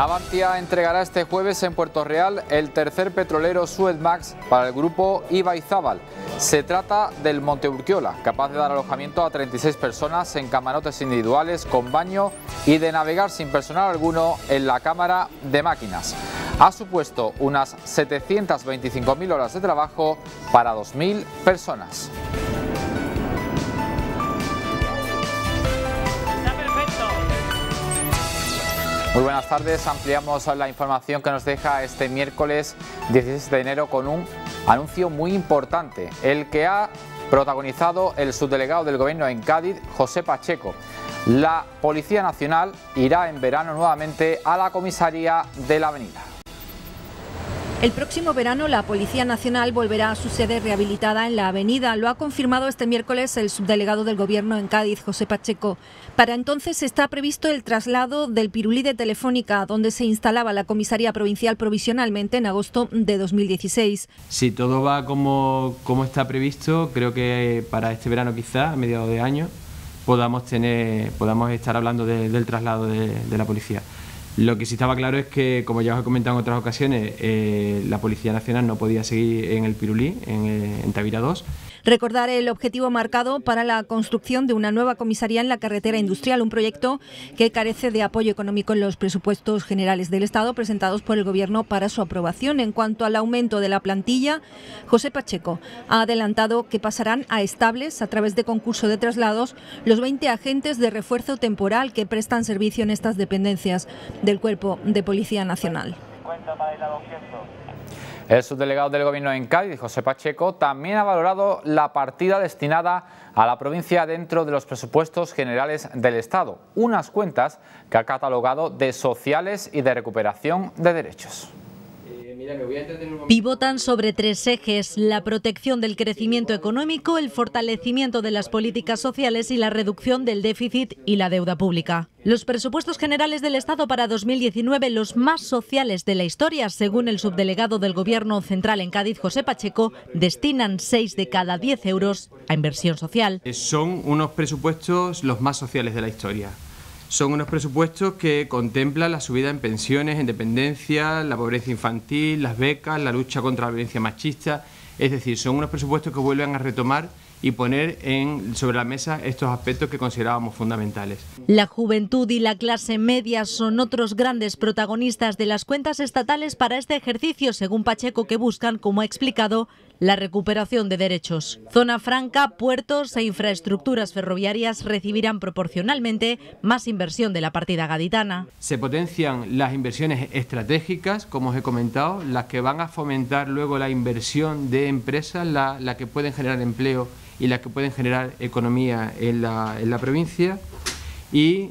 Avantia entregará este jueves en Puerto Real el tercer petrolero Suezmax para el grupo Ibaizábal. Se trata del Monte Monteurquiola, capaz de dar alojamiento a 36 personas en camarotes individuales con baño y de navegar sin personal alguno en la cámara de máquinas. Ha supuesto unas 725.000 horas de trabajo para 2.000 personas. Muy buenas tardes, ampliamos la información que nos deja este miércoles 16 de enero con un anuncio muy importante, el que ha protagonizado el subdelegado del gobierno en Cádiz, José Pacheco. La Policía Nacional irá en verano nuevamente a la comisaría de la Avenida. El próximo verano la Policía Nacional volverá a su sede rehabilitada en la avenida. Lo ha confirmado este miércoles el subdelegado del Gobierno en Cádiz, José Pacheco. Para entonces está previsto el traslado del Pirulí de Telefónica, donde se instalaba la comisaría provincial provisionalmente en agosto de 2016. Si todo va como, como está previsto, creo que para este verano quizá, a mediados de año, podamos, tener, podamos estar hablando del traslado de la policía. Lo que sí estaba claro es que, como ya os he comentado en otras ocasiones, eh, la Policía Nacional no podía seguir en el Pirulí, en, eh, en Tavira 2, Recordar el objetivo marcado para la construcción de una nueva comisaría en la carretera industrial, un proyecto que carece de apoyo económico en los presupuestos generales del Estado presentados por el Gobierno para su aprobación. En cuanto al aumento de la plantilla, José Pacheco ha adelantado que pasarán a estables a través de concurso de traslados los 20 agentes de refuerzo temporal que prestan servicio en estas dependencias del Cuerpo de Policía Nacional. El subdelegado del Gobierno en Cádiz, José Pacheco, también ha valorado la partida destinada a la provincia dentro de los presupuestos generales del Estado, unas cuentas que ha catalogado de sociales y de recuperación de derechos. Pivotan sobre tres ejes, la protección del crecimiento económico, el fortalecimiento de las políticas sociales y la reducción del déficit y la deuda pública. Los presupuestos generales del Estado para 2019, los más sociales de la historia, según el subdelegado del Gobierno Central en Cádiz, José Pacheco, destinan 6 de cada 10 euros a inversión social. Son unos presupuestos los más sociales de la historia. Son unos presupuestos que contemplan la subida en pensiones, en dependencia, la pobreza infantil, las becas, la lucha contra la violencia machista. Es decir, son unos presupuestos que vuelven a retomar y poner sobre la mesa estos aspectos que considerábamos fundamentales. La juventud y la clase media son otros grandes protagonistas de las cuentas estatales para este ejercicio, según Pacheco, que buscan, como ha explicado, la recuperación de derechos. Zona franca, puertos e infraestructuras ferroviarias recibirán proporcionalmente más inversión de la partida gaditana. Se potencian las inversiones estratégicas, como os he comentado, las que van a fomentar luego la inversión de empresas, la, que pueden generar empleo y las que pueden generar economía en la, provincia y,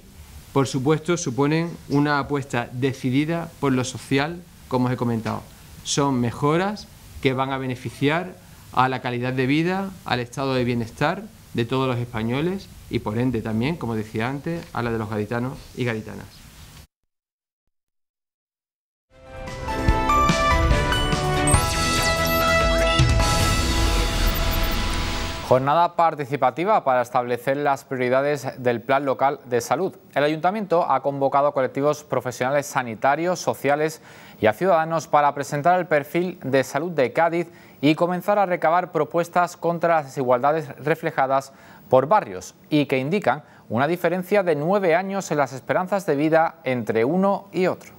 por supuesto, suponen una apuesta decidida por lo social, como os he comentado. Son mejoras que van a beneficiar a la calidad de vida, al estado de bienestar de todos los españoles y, por ende, también, como decía antes, a la de los gaditanos y gaditanas. Jornada participativa para establecer las prioridades del Plan Local de Salud. El Ayuntamiento ha convocado a colectivos profesionales sanitarios, sociales y a ciudadanos para presentar el perfil de salud de Cádiz y comenzar a recabar propuestas contra las desigualdades reflejadas por barrios y que indican una diferencia de nueve años en las esperanzas de vida entre uno y otro.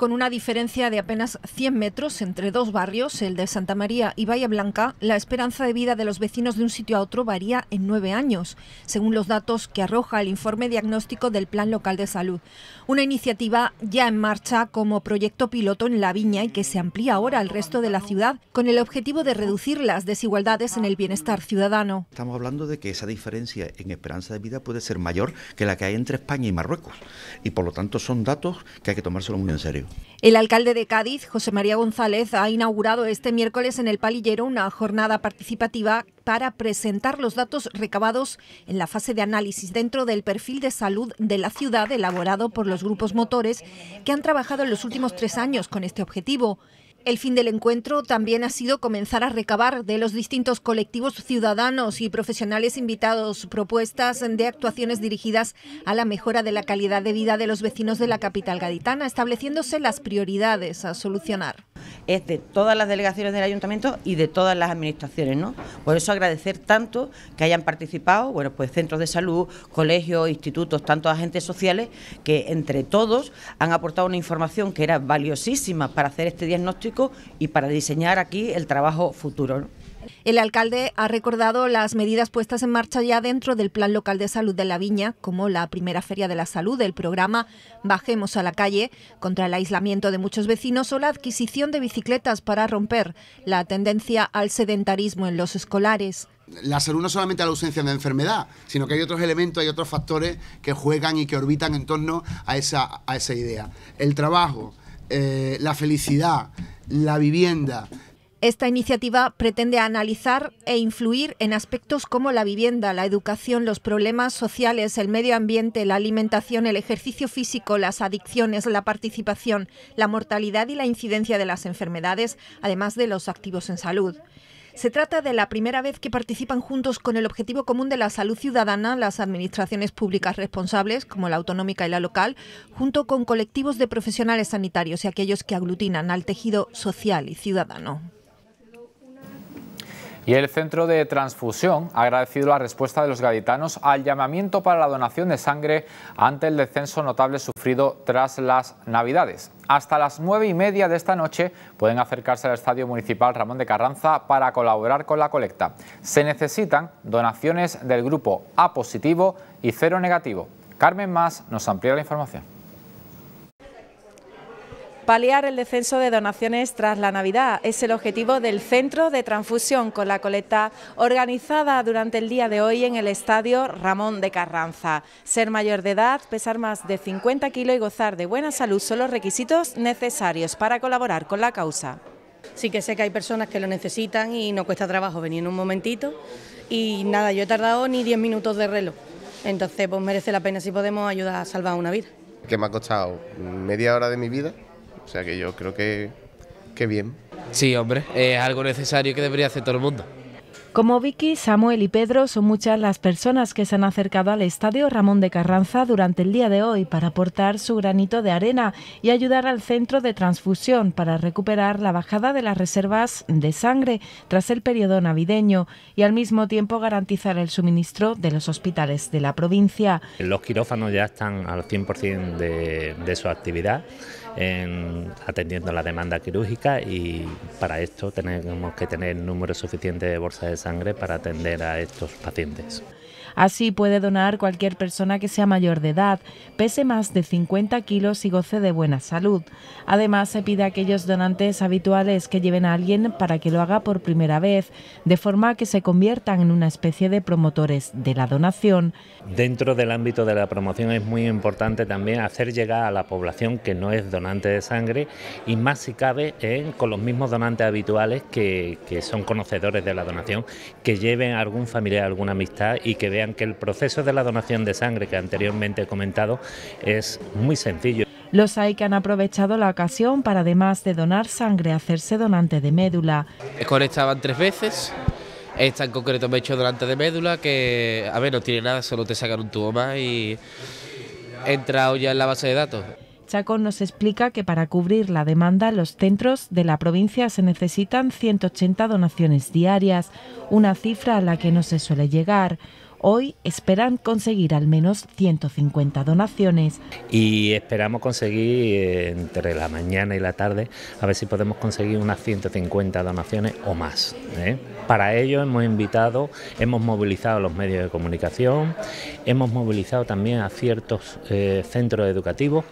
Con una diferencia de apenas 100 metros entre dos barrios, el de Santa María y Bahía Blanca, la esperanza de vida de los vecinos de un sitio a otro varía en nueve años, según los datos que arroja el informe diagnóstico del Plan Local de Salud. Una iniciativa ya en marcha como proyecto piloto en La Viña y que se amplía ahora al resto de la ciudad con el objetivo de reducir las desigualdades en el bienestar ciudadano. Estamos hablando de que esa diferencia en esperanza de vida puede ser mayor que la que hay entre España y Marruecos y por lo tanto son datos que hay que tomárselo muy en serio. El alcalde de Cádiz, José María González, ha inaugurado este miércoles en el Palillero una jornada participativa para presentar los datos recabados en la fase de análisis dentro del perfil de salud de la ciudad elaborado por los grupos motores que han trabajado en los últimos tres años con este objetivo. El fin del encuentro también ha sido comenzar a recabar de los distintos colectivos ciudadanos y profesionales invitados propuestas de actuaciones dirigidas a la mejora de la calidad de vida de los vecinos de la capital gaditana, estableciéndose las prioridades a solucionar. Es de todas las delegaciones del ayuntamiento y de todas las administraciones, ¿no? Por eso agradecer tanto que hayan participado, bueno, pues centros de salud, colegios, institutos, tantos agentes sociales que entre todos han aportado una información que era valiosísima para hacer este diagnóstico y para diseñar aquí el trabajo futuro. El alcalde ha recordado las medidas puestas en marcha ya dentro del Plan Local de Salud de la Viña, como la primera Feria de la Salud, del programa Bajemos a la calle contra el aislamiento de muchos vecinos o la adquisición de bicicletas para romper la tendencia al sedentarismo en los escolares la salud no solamente a la ausencia de enfermedad, sino que hay otros elementos, hay otros factores que juegan y que orbitan en torno a esa idea. El trabajo, eh, la felicidad, la vivienda. Esta iniciativa pretende analizar e influir en aspectos como la vivienda, la educación, los problemas sociales, el medio ambiente, la alimentación, el ejercicio físico, las adicciones, la participación, la mortalidad y la incidencia de las enfermedades, además de los activos en salud. Se trata de la primera vez que participan juntos con el objetivo común de la salud ciudadana las administraciones públicas responsables, como la autonómica y la local, junto con colectivos de profesionales sanitarios y aquellos que aglutinan al tejido social y ciudadano. Y el Centro de Transfusión ha agradecido la respuesta de los gaditanos al llamamiento para la donación de sangre ante el descenso notable sufrido tras las Navidades. Hasta las nueve y media de esta noche pueden acercarse al Estadio Municipal Ramón de Carranza para colaborar con la colecta. Se necesitan donaciones del grupo A positivo y cero negativo. Carmen Más nos amplía la información. Paliar el descenso de donaciones tras la Navidad es el objetivo del Centro de Transfusión con la colecta organizada durante el día de hoy en el Estadio Ramón de Carranza. Ser mayor de edad, pesar más de 50 kilos y gozar de buena salud son los requisitos necesarios para colaborar con la causa. Sí que sé que hay personas que lo necesitan y no cuesta trabajo venir en un momentito y nada, yo he tardado ni 10 minutos de reloj, entonces pues merece la pena si podemos ayudar a salvar una vida. ¿Qué me ha costado media hora de mi vida o sea que yo creo que, que bien. Sí, hombre, es algo necesario que debería hacer todo el mundo. Como Vicky, Samuel y Pedro, son muchas las personas que se han acercado al Estadio Ramón de Carranza durante el día de hoy para aportar su granito de arena y ayudar al centro de transfusión para recuperar la bajada de las reservas de sangre tras el periodo navideño y al mismo tiempo garantizar el suministro de los hospitales de la provincia. Los quirófanos ya están al 100% de, de su actividad en, atendiendo la demanda quirúrgica y para esto tenemos que tener número suficiente de bolsas de sangre para atender a estos pacientes. Así puede donar cualquier persona que sea mayor de edad, pese más de 50 kilos y goce de buena salud. Además, se pide a aquellos donantes habituales que lleven a alguien para que lo haga por primera vez, de forma que se conviertan en una especie de promotores de la donación. Dentro del ámbito de la promoción es muy importante también hacer llegar a la población que no es donante de sangre y más si cabe con los mismos donantes habituales que, que son conocedores de la donación, que lleven a algún familiar, alguna amistad y que vean que el proceso de la donación de sangre que anteriormente he comentado es muy sencillo. Los hay que han aprovechado la ocasión para, además de donar sangre, hacerse donante de médula. Conectaban tres veces. Esta en concreto me he hecho donante de médula, que, a ver, no tiene nada, solo te sacan un tubo más y entra entrado ya en la base de datos. Chacón nos explica que para cubrir la demanda en los centros de la provincia se necesitan 180 donaciones diarias, una cifra a la que no se suele llegar. Hoy esperan conseguir al menos 150 donaciones. Y esperamos conseguir eh, entre la mañana y la tarde, a ver si podemos conseguir unas 150 donaciones o más. ¿eh? Para ello hemos invitado, hemos movilizado los medios de comunicación, hemos movilizado también a ciertos eh, centros educativos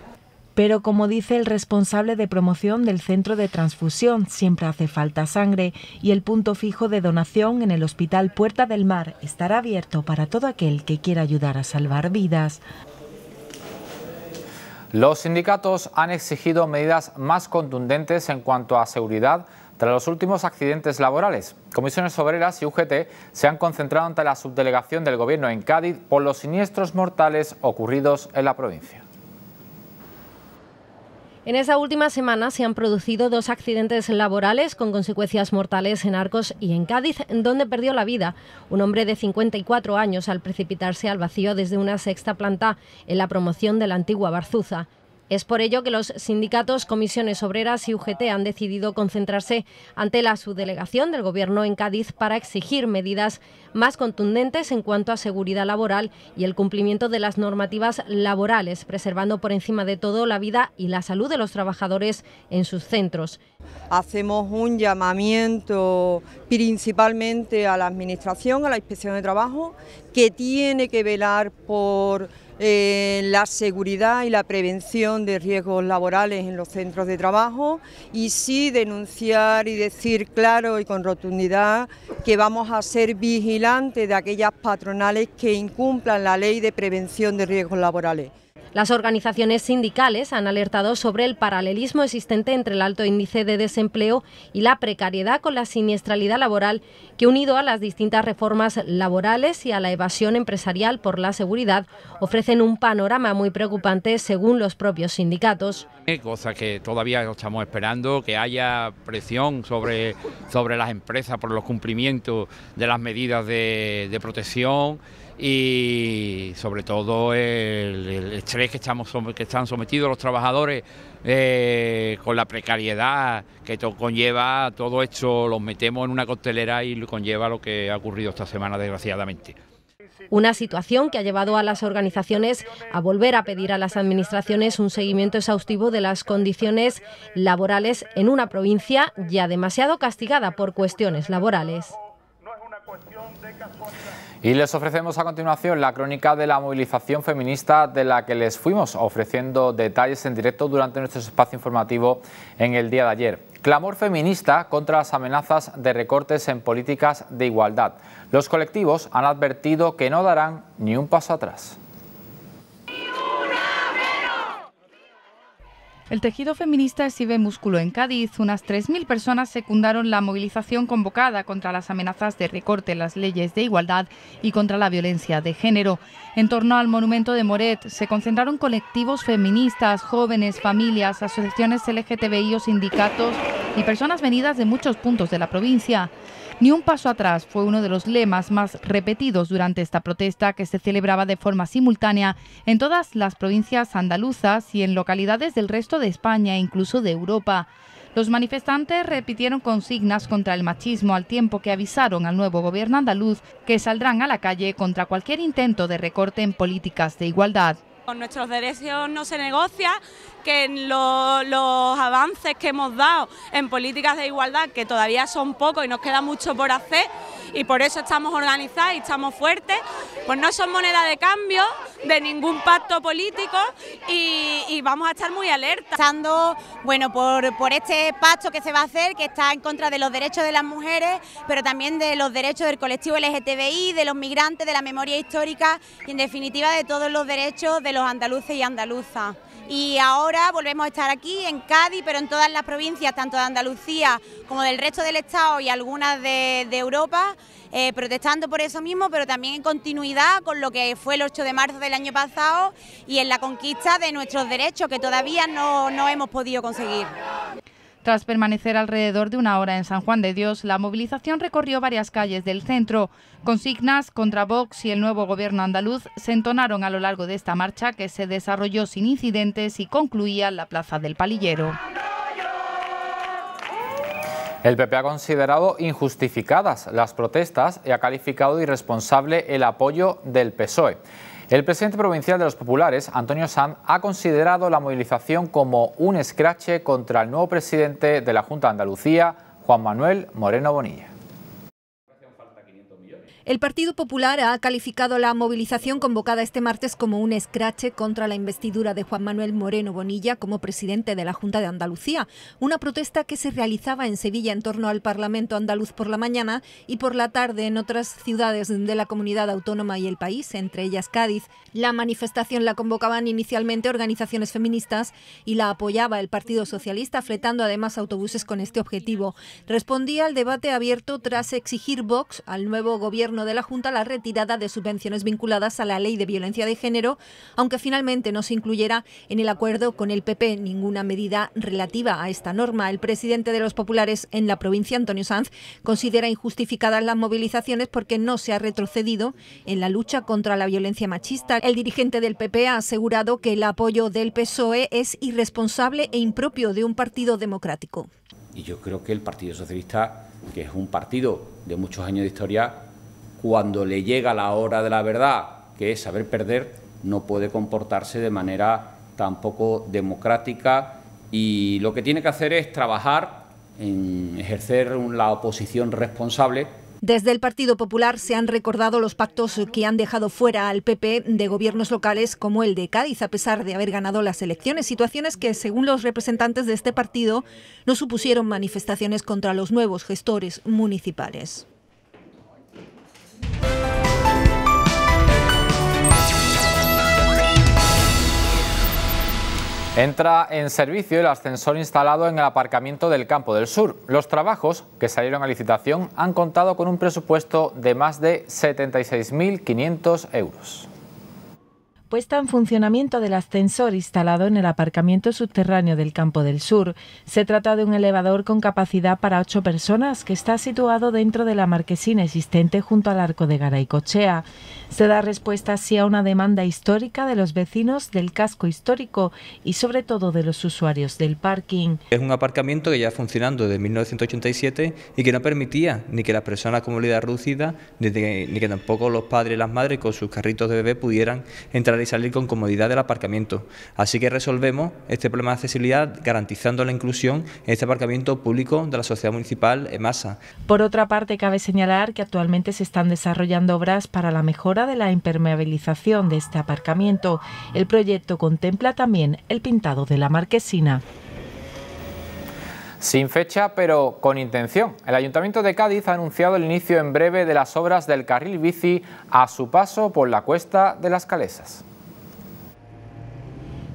pero como dice el responsable de promoción del centro de transfusión, siempre hace falta sangre y el punto fijo de donación en el Hospital Puerta del Mar estará abierto para todo aquel que quiera ayudar a salvar vidas. Los sindicatos han exigido medidas más contundentes en cuanto a seguridad tras los últimos accidentes laborales. Comisiones Obreras y UGT se han concentrado ante la subdelegación del Gobierno en Cádiz por los siniestros mortales ocurridos en la provincia. En esa última semana se han producido dos accidentes laborales con consecuencias mortales en Arcos y en Cádiz, donde perdió la vida un hombre de 54 años al precipitarse al vacío desde una sexta planta en la promoción de la antigua Barzuza. Es por ello que los sindicatos, comisiones obreras y UGT han decidido concentrarse ante la subdelegación del Gobierno en Cádiz para exigir medidas más contundentes en cuanto a seguridad laboral y el cumplimiento de las normativas laborales, preservando por encima de todo la vida y la salud de los trabajadores en sus centros. Hacemos un llamamiento principalmente a la Administración, a la Inspección de Trabajo, que tiene que velar por eh, la seguridad y la prevención de riesgos laborales en los centros de trabajo y sí denunciar y decir claro y con rotundidad que vamos a ser vigilantes de aquellas patronales que incumplan la ley de prevención de riesgos laborales. Las organizaciones sindicales han alertado sobre el paralelismo existente entre el alto índice de desempleo y la precariedad con la siniestralidad laboral, que unido a las distintas reformas laborales y a la evasión empresarial por la seguridad, ofrecen un panorama muy preocupante según los propios sindicatos. Eh, cosa que todavía estamos esperando, que haya presión sobre, sobre las empresas por los cumplimientos de las medidas de protección y sobre todo el, estrés que, estamos, que están sometidos los trabajadores eh, con la precariedad que conlleva todo esto, los metemos en una costelera y conlleva lo que ha ocurrido esta semana desgraciadamente. Una situación que ha llevado a las organizaciones a volver a pedir a las administraciones un seguimiento exhaustivo de las condiciones laborales en una provincia ya demasiado castigada por cuestiones laborales. Y les ofrecemos a continuación la crónica de la movilización feminista de la que les fuimos ofreciendo detalles en directo durante nuestro espacio informativo en el día de ayer. Clamor feminista contra las amenazas de recortes en políticas de igualdad. Los colectivos han advertido que no darán ni un paso atrás. El tejido feminista exhibe músculo en Cádiz. Unas 3.000 personas secundaron la movilización convocada contra las amenazas de recorte en las leyes de igualdad y contra la violencia de género. En torno al monumento de Moret se concentraron colectivos feministas, jóvenes, familias, asociaciones LGTBI o sindicatos y personas venidas de muchos puntos de la provincia. Ni un paso atrás fue uno de los lemas más repetidos durante esta protesta que se celebraba de forma simultánea en todas las provincias andaluzas y en localidades del resto de España e incluso de Europa. Los manifestantes repitieron consignas contra el machismo al tiempo que avisaron al nuevo gobierno andaluz que saldrán a la calle contra cualquier intento de recorte en políticas de igualdad. Con nuestros derechos no se negocia, que en los avances que hemos dado en políticas de igualdad, que todavía son pocos y nos queda mucho por hacer, y por eso estamos organizadas y estamos fuertes, pues no son moneda de cambio de ningún pacto político y, vamos a estar muy alerta. Estando, bueno, por, por este pacto que se va a hacer, que está en contra de los derechos de las mujeres, pero también de los derechos del colectivo LGTBI, de los migrantes, de la memoria histórica y en definitiva de todos los derechos de los andaluces y andaluzas y ahora volvemos a estar aquí en Cádiz, pero en todas las provincias, tanto de Andalucía como del resto del Estado y algunas de, Europa, eh, protestando por eso mismo, pero también en continuidad con lo que fue el 8 de marzo del año pasado y en la conquista de nuestros derechos que todavía no, no hemos podido conseguir. Tras permanecer alrededor de una hora en San Juan de Dios, la movilización recorrió varias calles del centro. Consignas contra Vox y el nuevo gobierno andaluz se entonaron a lo largo de esta marcha que se desarrolló sin incidentes y concluía en la Plaza del Palillero. El PP ha considerado injustificadas las protestas y ha calificado irresponsable el apoyo del PSOE. El presidente provincial de los populares, Antonio Sanz, ha considerado la movilización como un escrache contra el nuevo presidente de la Junta de Andalucía, Juan Manuel Moreno Bonilla. El Partido Popular ha calificado la movilización convocada este martes como un escrache contra la investidura de Juan Manuel Moreno Bonilla como presidente de la Junta de Andalucía, una protesta que se realizaba en Sevilla en torno al Parlamento andaluz por la mañana y por la tarde en otras ciudades de la comunidad autónoma y el país, entre ellas Cádiz. La manifestación la convocaban inicialmente organizaciones feministas y la apoyaba el Partido Socialista, fletando además autobuses con este objetivo. Respondía al debate abierto tras exigir Vox al nuevo gobierno de la Junta la retirada de subvenciones vinculadas a la ley de violencia de género, aunque finalmente no se incluyera en el acuerdo con el PP ninguna medida relativa a esta norma. El presidente de los populares en la provincia, Antonio Sanz, considera injustificadas las movilizaciones porque no se ha retrocedido en la lucha contra la violencia machista. El dirigente del PP ha asegurado que el apoyo del PSOE es irresponsable e impropio de un partido democrático. Y yo creo que el Partido Socialista, que es un partido de muchos años de historia, cuando le llega la hora de la verdad, que es saber perder, no puede comportarse de manera tampoco democrática y lo que tiene que hacer es trabajar en ejercer la oposición responsable desde el Partido Popular se han recordado los pactos que han dejado fuera al PP de gobiernos locales como el de Cádiz, a pesar de haber ganado las elecciones, situaciones que, según los representantes de este partido, no supusieron manifestaciones contra los nuevos gestores municipales. Entra en servicio el ascensor instalado en el aparcamiento del Campo del Sur. Los trabajos que salieron a licitación han contado con un presupuesto de más de 76.500 euros puesta en funcionamiento del ascensor instalado en el aparcamiento subterráneo del Campo del Sur. Se trata de un elevador con capacidad para ocho personas que está situado dentro de la marquesina existente junto al arco de Garaycochea. Se da respuesta así a una demanda histórica de los vecinos del casco histórico y sobre todo de los usuarios del parking. Es un aparcamiento que ya funcionando desde 1987 y que no permitía ni que las personas con movilidad reducida ni que tampoco los padres y las madres con sus carritos de bebé pudieran entrar y salir con comodidad del aparcamiento. Así que resolvemos este problema de accesibilidad garantizando la inclusión en este aparcamiento público de la sociedad municipal masa. Por otra parte, cabe señalar que actualmente se están desarrollando obras para la mejora de la impermeabilización de este aparcamiento. El proyecto contempla también el pintado de la marquesina. Sin fecha, pero con intención. El Ayuntamiento de Cádiz ha anunciado el inicio en breve de las obras del carril bici a su paso por la Cuesta de las Calesas.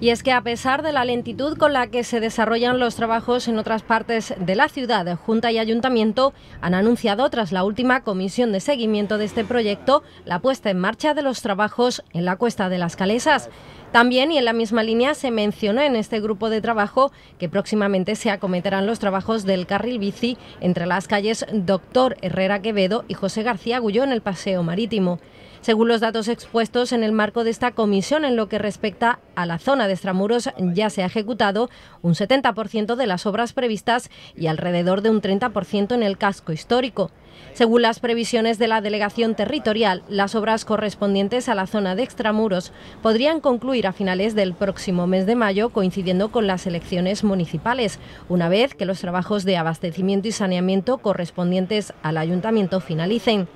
Y es que a pesar de la lentitud con la que se desarrollan los trabajos en otras partes de la ciudad, Junta y Ayuntamiento han anunciado tras la última comisión de seguimiento de este proyecto la puesta en marcha de los trabajos en la Cuesta de las Calesas. También, y en la misma línea, se mencionó en este grupo de trabajo que próximamente se acometerán los trabajos del carril bici entre las calles Doctor Herrera Quevedo y José García Agulló en el Paseo Marítimo según los datos expuestos en el marco de esta comisión. En lo que respecta a la zona de extramuros, ya se ha ejecutado un 70% de las obras previstas y alrededor de un 30% en el casco histórico. Según las previsiones de la delegación territorial, las obras correspondientes a la zona de extramuros podrían concluir a finales del próximo mes de mayo, coincidiendo con las elecciones municipales, una vez que los trabajos de abastecimiento y saneamiento correspondientes al ayuntamiento finalicen.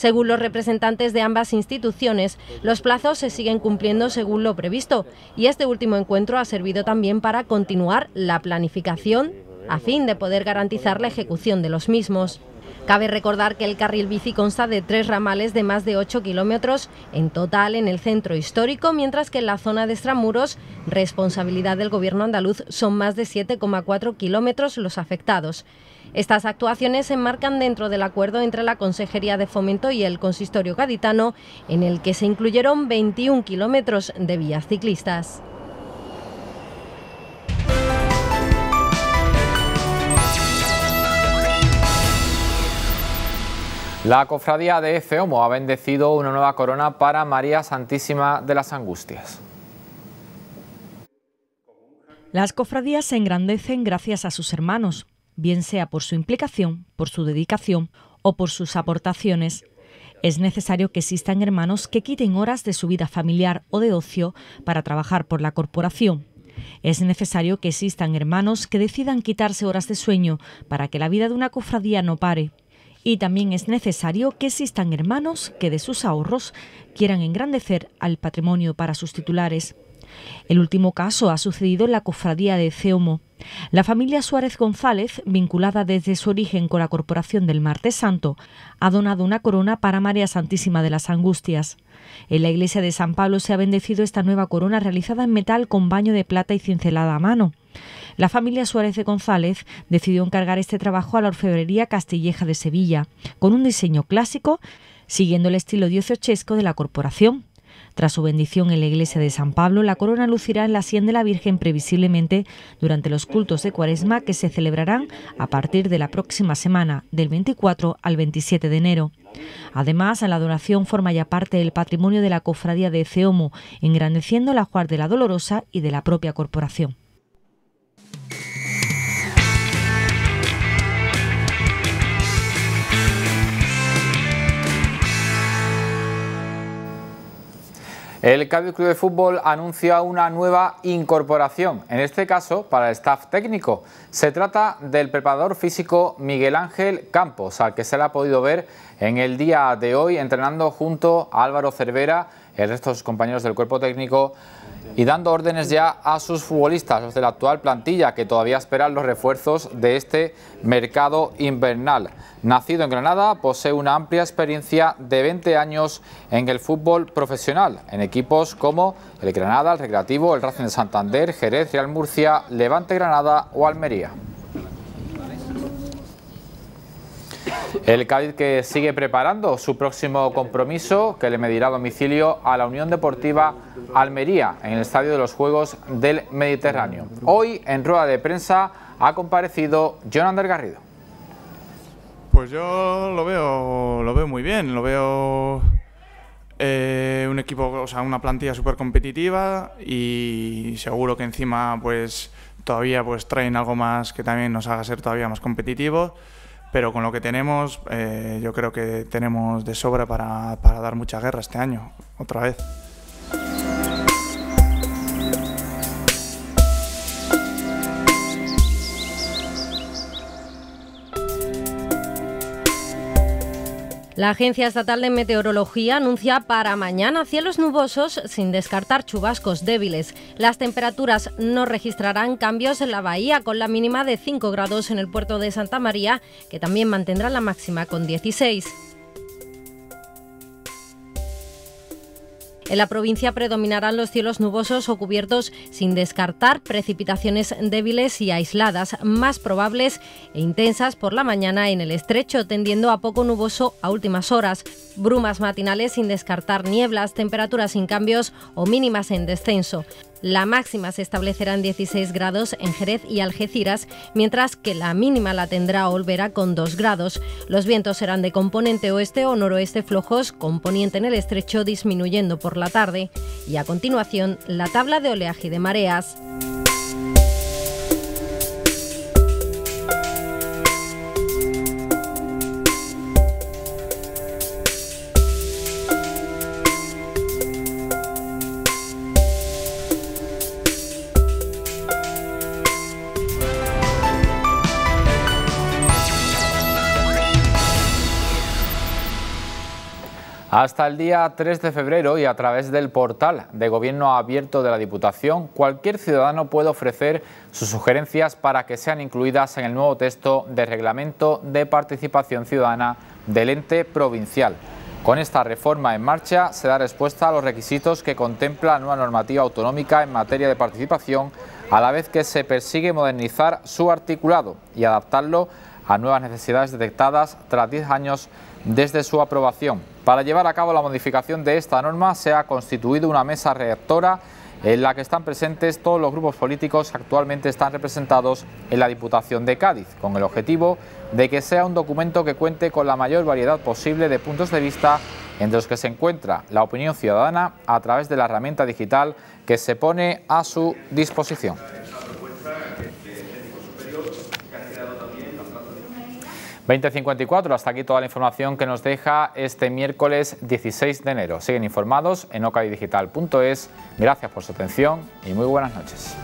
Según los representantes de ambas instituciones, los plazos se siguen cumpliendo según lo previsto y este último encuentro ha servido también para continuar la planificación a fin de poder garantizar la ejecución de los mismos. Cabe recordar que el carril bici consta de tres ramales de más de 8 kilómetros en total en el centro histórico, mientras que en la zona de extramuros, responsabilidad del gobierno andaluz, son más de 7,4 kilómetros los afectados. Estas actuaciones se enmarcan dentro del acuerdo entre la Consejería de Fomento y el Consistorio Gaditano, en el que se incluyeron 21 kilómetros de vías ciclistas. La cofradía de Feomo ha bendecido una nueva corona para María Santísima de las Angustias. Las cofradías se engrandecen gracias a sus hermanos bien sea por su implicación, por su dedicación o por sus aportaciones. Es necesario que existan hermanos que quiten horas de su vida familiar o de ocio para trabajar por la corporación. Es necesario que existan hermanos que decidan quitarse horas de sueño para que la vida de una cofradía no pare. Y también es necesario que existan hermanos que de sus ahorros quieran engrandecer al patrimonio para sus titulares. El último caso ha sucedido en la cofradía de Ceomo. La familia Suárez González, vinculada desde su origen con la Corporación del Martes Santo, ha donado una corona para María Santísima de las Angustias. En la iglesia de San Pablo se ha bendecido esta nueva corona realizada en metal con baño de plata y cincelada a mano. La familia Suárez de González decidió encargar este trabajo a la Orfebrería Castilleja de Sevilla, con un diseño clásico, siguiendo el estilo dieciochesco de la corporación. Tras su bendición en la iglesia de San Pablo, la corona lucirá en la sien de la Virgen previsiblemente durante los cultos de Cuaresma que se celebrarán a partir de la próxima semana, del 24 al 27 de enero. Además, a la donación forma ya parte del patrimonio de la cofradía de Ceomo, engrandeciendo la Juar de la Dolorosa y de la propia corporación. El Cádiz Club de Fútbol anuncia una nueva incorporación, en este caso para el staff técnico. Se trata del preparador físico Miguel Ángel Campos, al que se le ha podido ver en el día de hoy entrenando junto a Álvaro Cervera el resto de sus compañeros del cuerpo técnico y dando órdenes ya a sus futbolistas, los de la actual plantilla, que todavía esperan los refuerzos de este mercado invernal. Nacido en Granada, posee una amplia experiencia de 20 años en el fútbol profesional, en equipos como el Granada, el Recreativo, el Racing de Santander, Jerez, Real Murcia, Levante Granada o Almería. El Cádiz que sigue preparando su próximo compromiso que le medirá domicilio a la Unión Deportiva Almería en el Estadio de los Juegos del Mediterráneo. Hoy en rueda de prensa ha comparecido Jonander Garrido. Pues yo lo veo, muy bien, lo veo eh, un equipo, o sea, una plantilla súper competitiva y seguro que encima pues todavía pues traen algo más que también nos haga ser todavía más competitivos pero con lo que tenemos eh, yo creo que tenemos de sobra para, para dar mucha guerra este año, otra vez. La Agencia Estatal de Meteorología anuncia para mañana cielos nubosos sin descartar chubascos débiles. Las temperaturas no registrarán cambios en la bahía con la mínima de 5 grados en el puerto de Santa María, que también mantendrá la máxima con 16. En la provincia predominarán los cielos nubosos o cubiertos sin descartar precipitaciones débiles y aisladas, más probables e intensas por la mañana en el estrecho, tendiendo a poco nuboso a últimas horas. Brumas matinales sin descartar nieblas, temperaturas sin cambios o mínimas en descenso. La máxima se establecerá en 16 grados en Jerez y Algeciras, mientras que la mínima la tendrá Olvera con 2 grados. Los vientos serán de componente oeste o noroeste flojos, componente en el estrecho disminuyendo por la tarde. Y a continuación, la tabla de oleaje de mareas. Hasta el día 3 de febrero y a través del portal de Gobierno Abierto de la Diputación, cualquier ciudadano puede ofrecer sus sugerencias para que sean incluidas en el nuevo texto de Reglamento de Participación Ciudadana del ente provincial. Con esta reforma en marcha se da respuesta a los requisitos que contempla la nueva normativa autonómica en materia de participación, a la vez que se persigue modernizar su articulado y adaptarlo a nuevas necesidades detectadas tras 10 años desde su aprobación. Para llevar a cabo la modificación de esta norma se ha constituido una mesa rectora en la que están presentes todos los grupos políticos que actualmente están representados en la Diputación de Cádiz, con el objetivo de que sea un documento que cuente con la mayor variedad posible de puntos de vista entre los que se encuentra la opinión ciudadana a través de la herramienta digital que se pone a su disposición. 20.54, hasta aquí toda la información que nos deja este miércoles 16 de enero. Siguen informados en ocadidigital.es. Gracias por su atención y muy buenas noches.